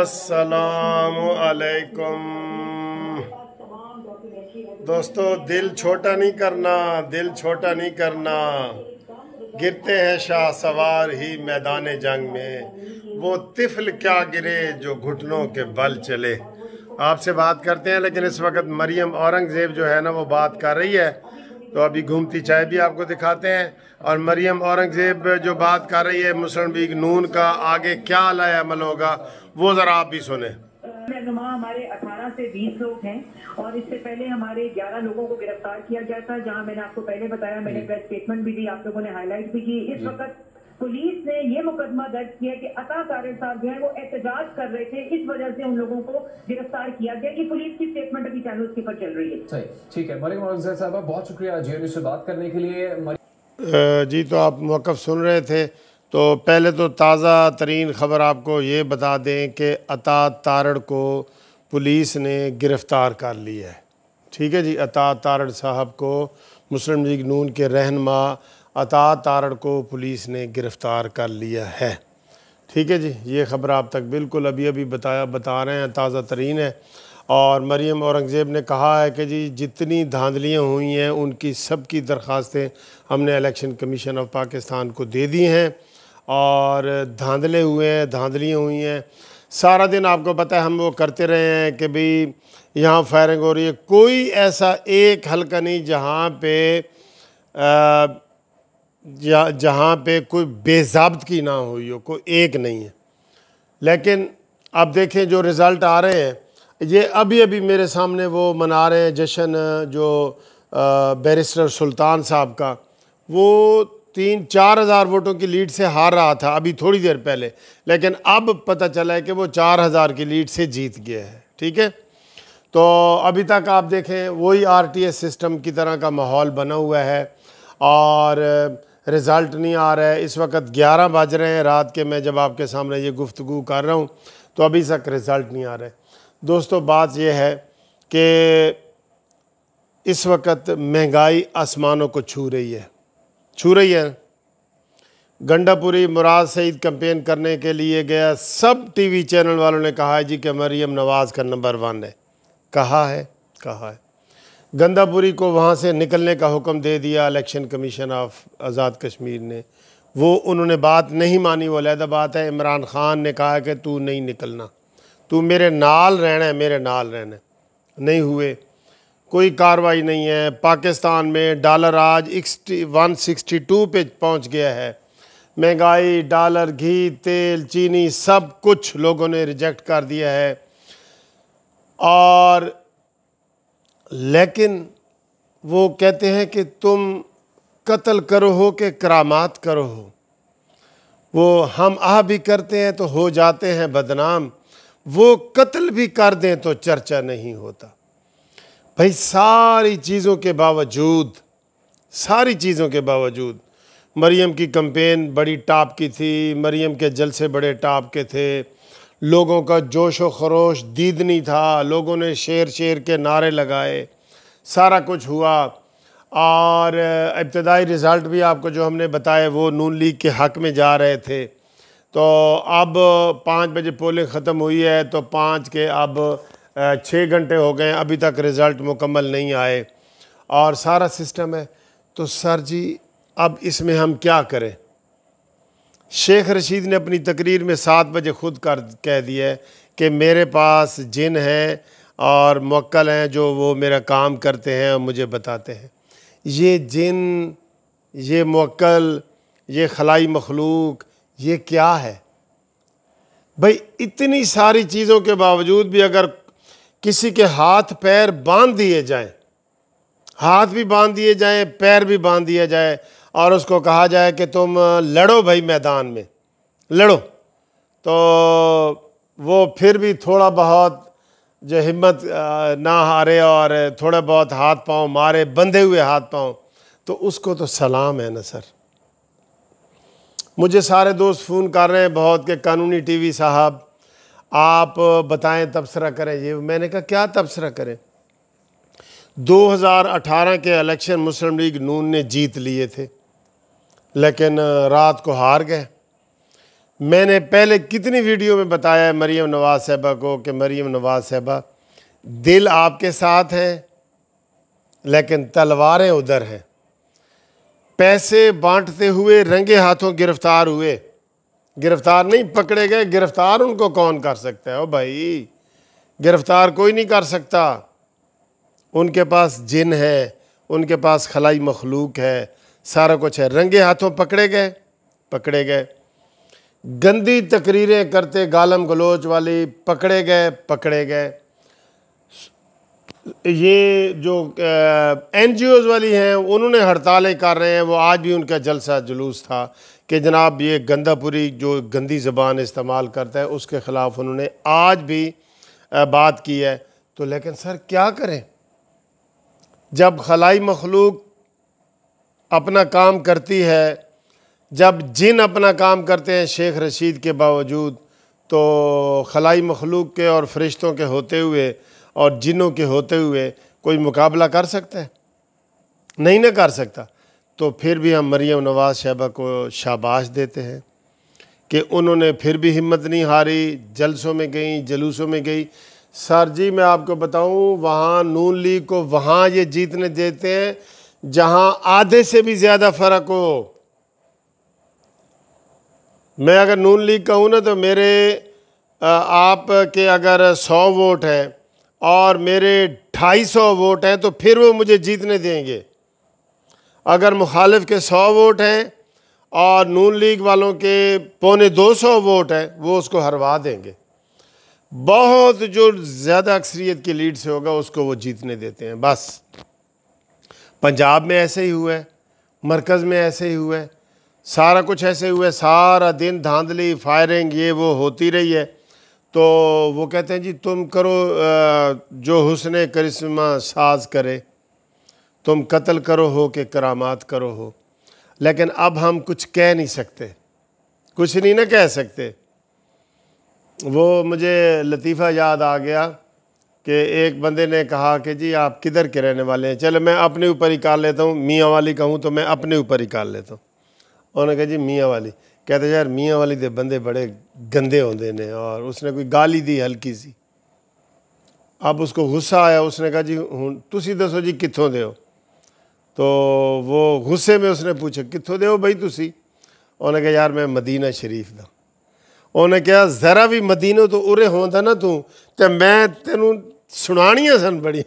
असलकुम दोस्तों दिल छोटा नहीं करना दिल छोटा नहीं करना गिरते हैं शाह सवार ही मैदान जंग में वो तिफल क्या गिरे जो घुटनों के बल चले आपसे बात करते हैं लेकिन इस वक्त मरियम औरंगज़ेब जो है ना वो बात कर रही है तो अभी घूमती चाय भी आपको दिखाते हैं और मरियम औरंगजेब जो बात कर रही है मुस्लिम लीग नून का आगे क्या लाया अमल होगा वो ज़रा आप भी सुने हमारे 18 से 20 लोग हैं और इससे पहले हमारे 11 लोगों को गिरफ्तार किया गया था जहां मैंने आपको पहले बताया मैंने प्रेस स्टेटमेंट भी दी आप लोगों ने हाईलाइट भी की इस वक्त पुलिस ने ये मुकदमा दर्ज किया कि अता साहब जो है वो एहतजाज कर रहे थे इस वजह से उन लोगों को गिरफ्तार किया गया कि पुलिस की स्टेटमेंट अभी चैनल के ऊपर चल रही है ठीक है मरियम साहब बहुत शुक्रिया जी से बात करने के लिए जी तो आप मौक़ सुन रहे थे तो पहले तो ताज़ा तरीन ख़बर आपको ये बता दें कि अता तारड़ को पुलिस ने गिरफ़्तार कर लिया है ठीक है जी अता तारड़ साहब को मुस्लिम लीग नून के रहनमा अता तारड़ को पुलिस ने गिरफ़्तार कर लिया है ठीक है जी ये ख़बर आप तक बिल्कुल अभी अभी बताया बता रहे हैं ताज़ा तरीन है और मरीम औरंगज़ेब ने कहा है कि जी जितनी धांधलियाँ हुई हैं उनकी सबकी दरख्वास्तें हमने इलेक्शन कमीशन ऑफ पाकिस्तान को दे दी हैं और धांधले हुए हैं धांधलियाँ हुई हैं सारा दिन आपको पता है हम वो करते रहे हैं कि भाई यहाँ फायरिंग हो रही है कोई ऐसा एक हल्का नहीं जहाँ पे जहाँ पे कोई बेजाबत की ना हुई हो कोई एक नहीं है लेकिन आप देखें जो रिज़ल्ट आ रहे हैं ये अभी अभी मेरे सामने वो मना रहे हैं जश्न जो बैरिस्टर सुल्तान साहब का वो तीन चार हज़ार वोटों की लीड से हार रहा था अभी थोड़ी देर पहले लेकिन अब पता चला है कि वो चार हज़ार की लीड से जीत गया है ठीक है तो अभी तक आप देखें वही आर टी एस सिस्टम की तरह का माहौल बना हुआ है और रिज़ल्ट नहीं आ रहा है इस वक्त ग्यारह बज रहे हैं रात के मैं जब आपके सामने ये गुफ्तु कर रहा हूँ तो अभी तक रिज़ल्ट नहीं आ रहा है दोस्तों बात यह है कि इस वक्त महंगाई आसमानों को छू रही है छू रही है गंडापुरी मुराद सईद कंपेन करने के लिए गया सब टीवी चैनल वालों ने कहा है जी कि मरीम नवाज़ का नंबर वन है कहा है कहा है गंदापुरी को वहाँ से निकलने का हुक्म दे दिया election commission of Azad Kashmir ने वो उन्होंने बात नहीं मानी वो अलहदा बात है इमरान ख़ान ने कहा कि तू नहीं निकलना तू मेरे नाल रहना है मेरे नाल रहना है नहीं हुए कोई कार्रवाई नहीं है पाकिस्तान में डॉलर आज वन सिक्सटी टू पे पहुंच गया है महंगाई डॉलर घी तेल चीनी सब कुछ लोगों ने रिजेक्ट कर दिया है और लेकिन वो कहते हैं कि तुम कत्ल करो हो कि करामात करो हो वो हम आह भी करते हैं तो हो जाते हैं बदनाम वो कत्ल भी कर दें तो चर्चा नहीं होता भाई सारी चीज़ों के बावजूद सारी चीज़ों के बावजूद मरीम की कंपेन बड़ी टाप की थी मरीम के जलसे बड़े टाप के थे लोगों का जोश व खरोश दीद नहीं था लोगों ने शेर शेर के नारे लगाए सारा कुछ हुआ और इब्तदाई रिज़ल्ट भी आपको जो हमने बताए वो नून लीग के हक़ में जा रहे थे तो अब पाँच बजे पोलिंग ख़त्म हुई है तो पाँच के अब छः घंटे हो गए अभी तक रिज़ल्ट मुकम्मल नहीं आए और सारा सिस्टम है तो सर जी अब इसमें हम क्या करें शेख रशीद ने अपनी तकरीर में सात बजे खुद कर कह दिया कि मेरे पास जिन हैं और मक्ल हैं जो वो मेरा काम करते हैं और मुझे बताते हैं ये जिन ये मक्ल ये खलाई मखलूक ये क्या है भाई इतनी सारी चीज़ों के बावजूद भी अगर किसी के हाथ पैर बांध दिए जाएं हाथ भी बांध दिए जाएं पैर भी बांध दिया जाए और उसको कहा जाए कि तुम लड़ो भाई मैदान में लड़ो तो वो फिर भी थोड़ा बहुत जो हिम्मत ना हारे और थोड़ा बहुत हाथ पाँव मारे बंधे हुए हाथ पाँव तो उसको तो सलाम है ना सर मुझे सारे दोस्त फ़ोन कर रहे हैं बहुत के कानूनी टीवी साहब आप बताएं तबसरा करें ये मैंने कहा क्या तबसरा करें 2018 के इलेक्शन मुस्लिम लीग नून ने जीत लिए थे लेकिन रात को हार गए मैंने पहले कितनी वीडियो में बताया है मरीम नवाज़ साहबा को कि मरीम नवाज़ साहबा दिल आपके साथ है लेकिन तलवारें उधर हैं पैसे बांटते हुए रंगे हाथों गिरफ्तार हुए गिरफ्तार नहीं पकड़े गए गिरफ्तार उनको कौन कर सकता है ओ भाई गिरफ्तार कोई नहीं कर सकता उनके पास जिन है उनके पास खलाई मखलूक है सारा कुछ है रंगे हाथों पकड़े गए पकड़े गए गंदी तकरीरें करते गालम गलोच वाली पकड़े गए पकड़े गए ये जो एन जी ओज़ वाली हैं उन्होंने हड़तालें कर रहे हैं वो आज भी उनका जलसा जुलूस था कि जनाब ये गंदापुरी जो गंदी ज़बान इस्तेमाल करता है उसके ख़िलाफ़ उन्होंने आज भी बात की है तो लेकिन सर क्या करें जब खलाई मखलूक अपना काम करती है जब जिन अपना काम करते हैं शेख रशीद के बावजूद तो खलाई मखलूक के और फरिश्तों के होते हुए और जिनों के होते हुए कोई मुकाबला कर सकता है नहीं ना कर सकता तो फिर भी हम मरियम नवाज़ शहबा को शाबाश देते हैं कि उन्होंने फिर भी हिम्मत नहीं हारी जलसों में गई जलूसों में गई सर जी मैं आपको बताऊं वहाँ नून लीग को वहाँ ये जीतने देते हैं जहाँ आधे से भी ज़्यादा फ़र्क हो मैं अगर नून लीग कहूँ ना तो मेरे आप के अगर सौ वोट हैं और मेरे 250 वोट हैं तो फिर वो मुझे जीतने देंगे अगर मुखालिफ के 100 वोट हैं और नून लीग वालों के पौने 200 वोट हैं वो उसको हरवा देंगे बहुत जो ज़्यादा अक्सरियत की लीड से होगा उसको वो जीतने देते हैं बस पंजाब में ऐसे ही हुआ है मरकज़ में ऐसे ही हुआ है सारा कुछ ऐसे हुआ है सारा दिन धांधली फायरिंग ये वो होती रही है तो वो कहते हैं जी तुम करो जो हुसन करिश्मा साज करे तुम कत्ल करो हो के करामात करो हो लेकिन अब हम कुछ कह नहीं सकते कुछ नहीं ना कह सकते वो मुझे लतीफ़ा याद आ गया कि एक बंदे ने कहा कि जी आप किधर के रहने वाले हैं चलो मैं अपने ऊपर ही काल लेता हूँ मियाँ वाली कहूँ तो मैं अपने ऊपर ही काल लेता हूँ उन्होंने कहा जी मियाँ वाली कहते यार मियाँ वाली दे बंदे बड़े गंदे होते ने और उसने कोई गाली दी हल्की सी अब उसको गुस्सा आया उसने कहा जी हूँ तुम दसो जी कितों दे तो वो गुस्से में उसने पूछा कितों दे हो बई तुसी उन्हें कहा यार मैं मदीना शरीफ दा उन्हें कहा जरा भी मदीनों तो उरे होंदा ना तू तो मैं तेन सुनानिया सन बड़ी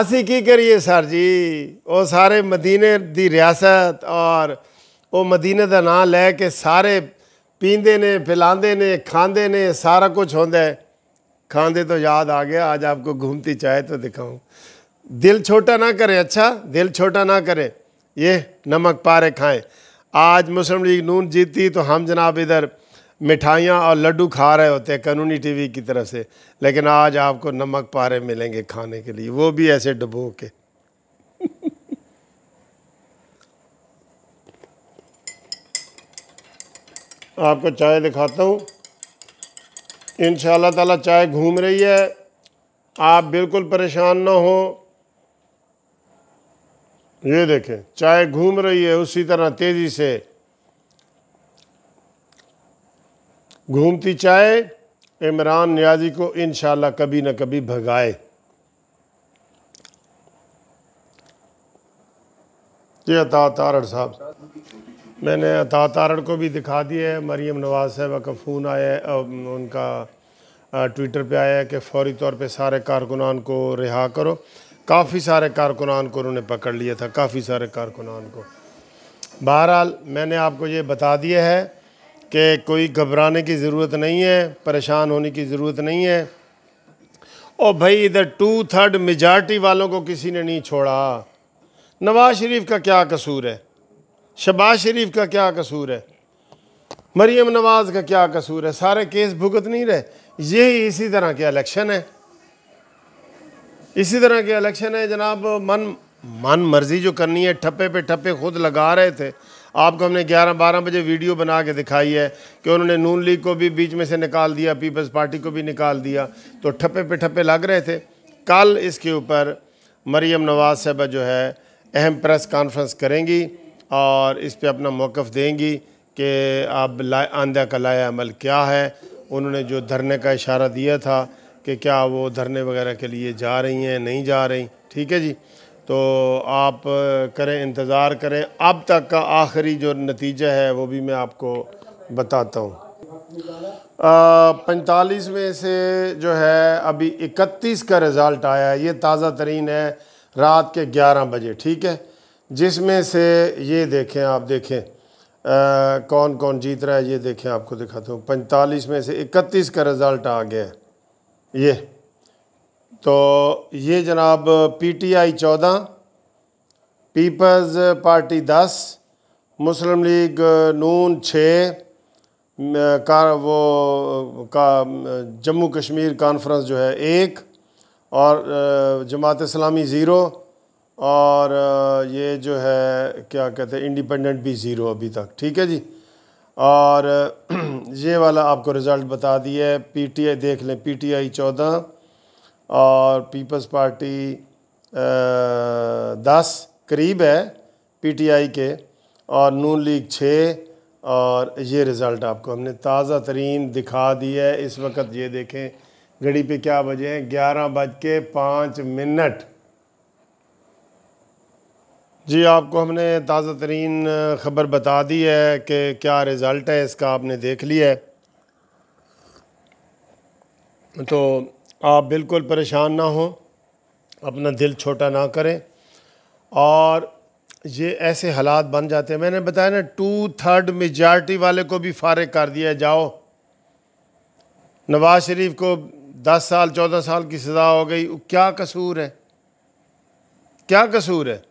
असी की करिए सर जी वो सारे मदीने की रियासत और वो मदीने का ना लैके सारे पीते ने ਨੇ ने खाते ने सारा कुछ होंगे खाते तो याद आ गया आज आपको घूमती चाहे तो दिखाऊँ दिल छोटा ना करें अच्छा दिल छोटा ना करें ये नमक पारे खाएं आज मुस्लिम लीग नून जीती तो हम जनाब इधर मिठाइयाँ और लड्डू खा रहे होते हैं कानूनी टीवी की तरफ से लेकिन आज आपको नमक पारे मिलेंगे खाने के लिए वो भी ऐसे डुबो के आपको चाय दिखाता हूँ इन ताला चाय घूम रही है आप बिल्कुल परेशान ना हो ये देखें चाय घूम रही है उसी तरह तेज़ी से घूमती चाय इमरान न्याजी को इन कभी ना कभी भगाए ये अता तारड़ साहब मैंने अता को भी दिखा दिया है मरीम नवाज़ साहबा का फ़ोन आया है उनका ट्विटर पे आया है कि फौरी तौर पे सारे कारकुनान को रिहा करो काफ़ी सारे कारकुनान को उन्होंने पकड़ लिया था काफ़ी सारे कारकुनान को बहरहाल मैंने आपको ये बता दिया है कि कोई घबराने की ज़रूरत नहीं है परेशान होने की ज़रूरत नहीं है और भाई इधर टू थर्ड मेजार्टी वालों को किसी ने नहीं छोड़ा नवाज़ शरीफ का क्या कसूर है शबाज शरीफ का क्या कसूर है मरीम नवाज़ का क्या कसूर है सारे केस भुगत नहीं रहे यही इसी तरह के इलेक्शन है इसी तरह के इलेक्शन है जनाब मन मन मर्जी जो करनी है ठप्पे पे ठप्पे खुद लगा रहे थे आपको हमने 11-12 बजे वीडियो बना के दिखाई है कि उन्होंने नून लीग को भी बीच में से निकाल दिया पीपल्स पार्टी को भी निकाल दिया तो ठप्पे पे ठप्पे लग रहे थे कल इसके ऊपर मरीम नवाज़ साहबा जो है अहम प्रेस कॉन्फ्रेंस करेंगी और इस पर अपना मौक़ देंगी कि अब ला आंदा का लाया अमल क्या है उन्होंने जो धरने का इशारा दिया था कि क्या वो धरने वगैरह के लिए जा रही हैं नहीं जा रही ठीक है जी तो आप करें इंतज़ार करें अब तक का आखिरी जो नतीजा है वो भी मैं आपको बताता हूँ पैंतालीस में से जो है अभी इकतीस का रिज़ल्ट आया है ये ताज़ा तरीन है रात के ग्यारह बजे ठीक है जिसमें से ये देखें आप देखें आ, कौन कौन जीत रहा है ये देखें आपको दिखाता हूँ पैंतालीस में से इकतीस का रिज़ल्ट आ गया ये तो ये जनाब पीटीआई चौदह पीपल्स पार्टी दस मुस्लिम लीग नून छः कार वो का जम्मू कश्मीर कॉन्फ्रेंस जो है एक और जमात इस्लामी ज़ीरो और ये जो है क्या कहते हैं इंडिपेंडेंट भी ज़ीरो अभी तक ठीक है जी और ये वाला आपको रिज़ल्ट बता दिया है पीटीआई देख लें पीटीआई चौदह और पीपल्स पार्टी दस करीब है पीटीआई के और नून लीग छः और ये रिज़ल्ट आपको हमने ताज़ा तरीन दिखा दिया है इस वक्त ये देखें घड़ी पे क्या बजे हैं ग्यारह बज के पाँच मिनट जी आपको हमने ताज़ा तरीन ख़बर बता दी है कि क्या रिज़ल्ट है इसका आपने देख लिया है तो आप बिल्कुल परेशान ना हो अपना दिल छोटा ना करें और ये ऐसे हालात बन जाते हैं मैंने बताया ना टू थर्ड मेजॉरिटी वाले को भी फारग कर दिया जाओ नवाज़ शरीफ को दस साल चौदह साल की सज़ा हो गई क्या कसूर है क्या कसूर है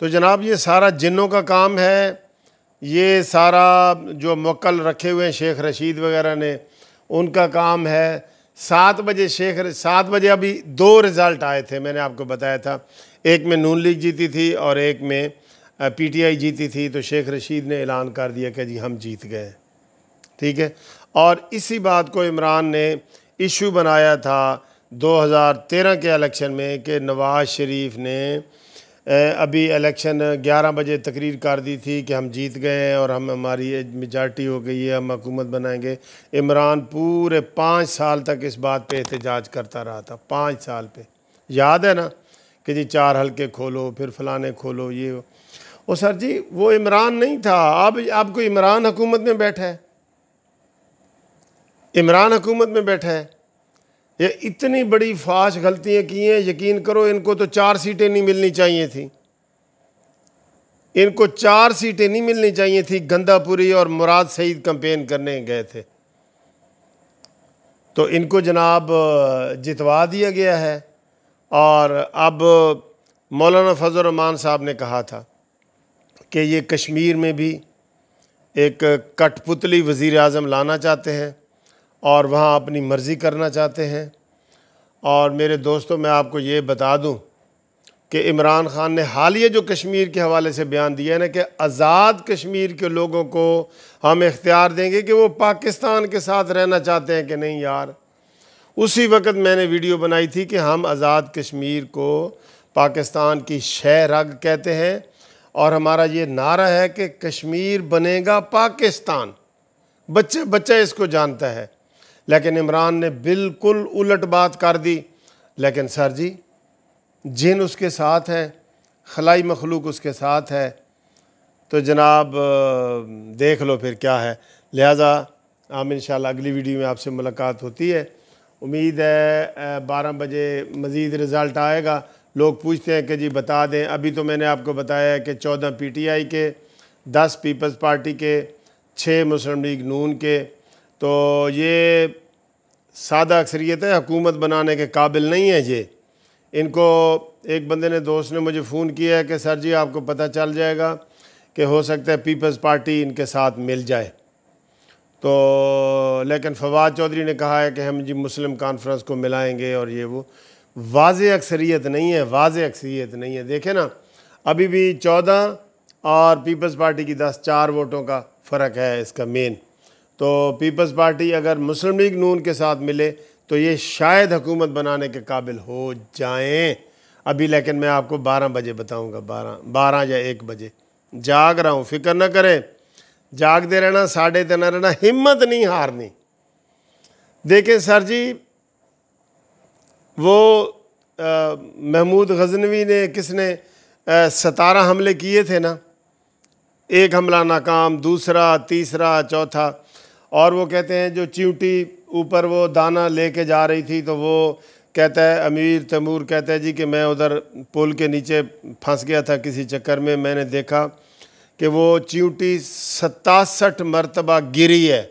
तो जनाब ये सारा जिन्नों का काम है ये सारा जो मक्ल रखे हुए हैं शेख रशीद वगैरह ने उनका काम है सात बजे शेख सात बजे अभी दो रिज़ल्ट आए थे मैंने आपको बताया था एक में नून लीग जीती थी और एक में पीटीआई जीती थी तो शेख रशीद ने ऐलान कर दिया कि जी हम जीत गए ठीक है और इसी बात को इमरान ने इशू बनाया था 2013 के इलेक्शन में कि नवाज़ शरीफ ने अभी इलेक्शन 11 बजे तकरीर कर दी थी कि हम जीत गए हैं और हम हमारी मेजार्टी हो गई है हम हुकूमत बनाएंगे इमरान पूरे पाँच साल तक इस बात पे एहतजाज करता रहा था पाँच साल पे याद है ना कि जी चार हल्के खोलो फिर फलाने खोलो ये हो ओ सर जी वो इमरान नहीं था अब आपको इमरान हुकूमत में बैठा है इमरान हुकूमत में बैठा है ये इतनी बड़ी फाश गलतियाँ की हैं यकीन करो इनको तो चार सीटें नहीं मिलनी चाहिए थी इनको चार सीटें नहीं मिलनी चाहिए थी गंदापुरी और मुराद सईद कंपेन करने गए थे तो इनको जनाब जितवा दिया गया है और अब मौलाना फजल रमान साहब ने कहा था कि ये कश्मीर में भी एक कठपुतली वज़ी अजम लाना चाहते हैं और वहाँ अपनी मर्ज़ी करना चाहते हैं और मेरे दोस्तों मैं आपको ये बता दूँ कि इमरान ख़ान ने हाल ही जो कश्मीर के हवाले से बयान दिया है ना कि आज़ाद कश्मीर के लोगों को हम इख्तियार देंगे कि वो पाकिस्तान के साथ रहना चाहते हैं कि नहीं यार उसी वक्त मैंने वीडियो बनाई थी कि हम आज़ाद कश्मीर को पाकिस्तान की शह रग कहते हैं और हमारा ये नारा है कि कश्मीर बनेगा पाकिस्तान बच्चे बच्चा इसको जानता है लेकिन इमरान ने बिल्कुल उलट बात कर दी लेकिन सर जी जिन उसके साथ हैं खलाई मखलूक उसके साथ है तो जनाब देख लो फिर क्या है लिहाजा हम इन अगली वीडियो में आपसे मुलाकात होती है उम्मीद है बारह बजे मज़ीद रिज़ल्ट आएगा लोग पूछते हैं कि जी बता दें अभी तो मैंने आपको बताया है कि चौदह पी टी आई के दस पीपल्स पार्टी के छः मुस्लिम लीग नून के तो ये सादा अक्सरीत है हकूमत बनाने के काबिल नहीं है ये इनको एक बंदे ने दोस्त ने मुझे फ़ोन किया है कि सर जी आपको पता चल जाएगा कि हो सकता है पीपल्स पार्टी इनके साथ मिल जाए तो लेकिन फवाद चौधरी ने कहा है कि हम जी मुस्लिम कॉन्फ्रेंस को मिलाएंगे और ये वो वाज अक्सरीत नहीं है वाज अक्सरीत नहीं है देखे ना अभी भी चौदह और पीपल्स पार्टी की दस चार वोटों का फ़र्क है इसका मेन तो पीपल्स पार्टी अगर मुस्लिम लीग नून के साथ मिले तो ये शायद हुकूमत बनाने के काबिल हो जाएं अभी लेकिन मैं आपको बारह बजे बताऊंगा बारह बारह या एक बजे जाग रहा हूँ फिक्र ना करें जागते रहना साढ़े देना रहना हिम्मत नहीं हारनी देखें सर जी वो महमूद गजनवी ने किसने सतारह हमले किए थे ना एक हमला नाकाम दूसरा तीसरा चौथा और वो कहते हैं जो चिंटी ऊपर वो दाना लेके जा रही थी तो वो कहता है अमीर तैमूर कहता है जी कि मैं उधर पुल के नीचे फंस गया था किसी चक्कर में मैंने देखा कि वो चिंटी सतासठ मरतबा गिरी है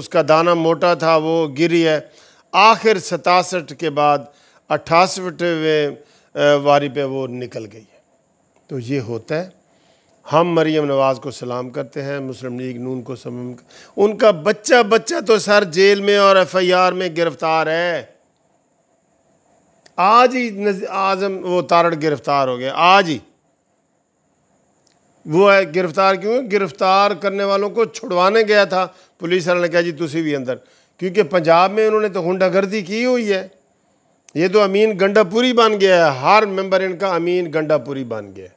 उसका दाना मोटा था वो गिरी है आखिर सतासठ के बाद अट्ठासठवें वारी पे वो निकल गई है तो ये होता है हम मरीम नवाज़ को सलाम करते हैं मुस्लिम लीग नून को सलाम उनका बच्चा बच्चा तो सर जेल में और एफआईआर में गिरफ्तार है आज ही आजम वो तारड़ गिरफ्तार हो गया आज ही वो है गिरफ्तार क्यों गिरफ्तार करने वालों को छुड़वाने गया था पुलिस वाले ने कहा जी तुम्हें भी अंदर क्योंकि पंजाब में उन्होंने तो गुंडागर्दी की हुई है ये तो अमीन गंडापुरी बन गया है हर मेंबर इनका अमीन गंडापुरी बन गया है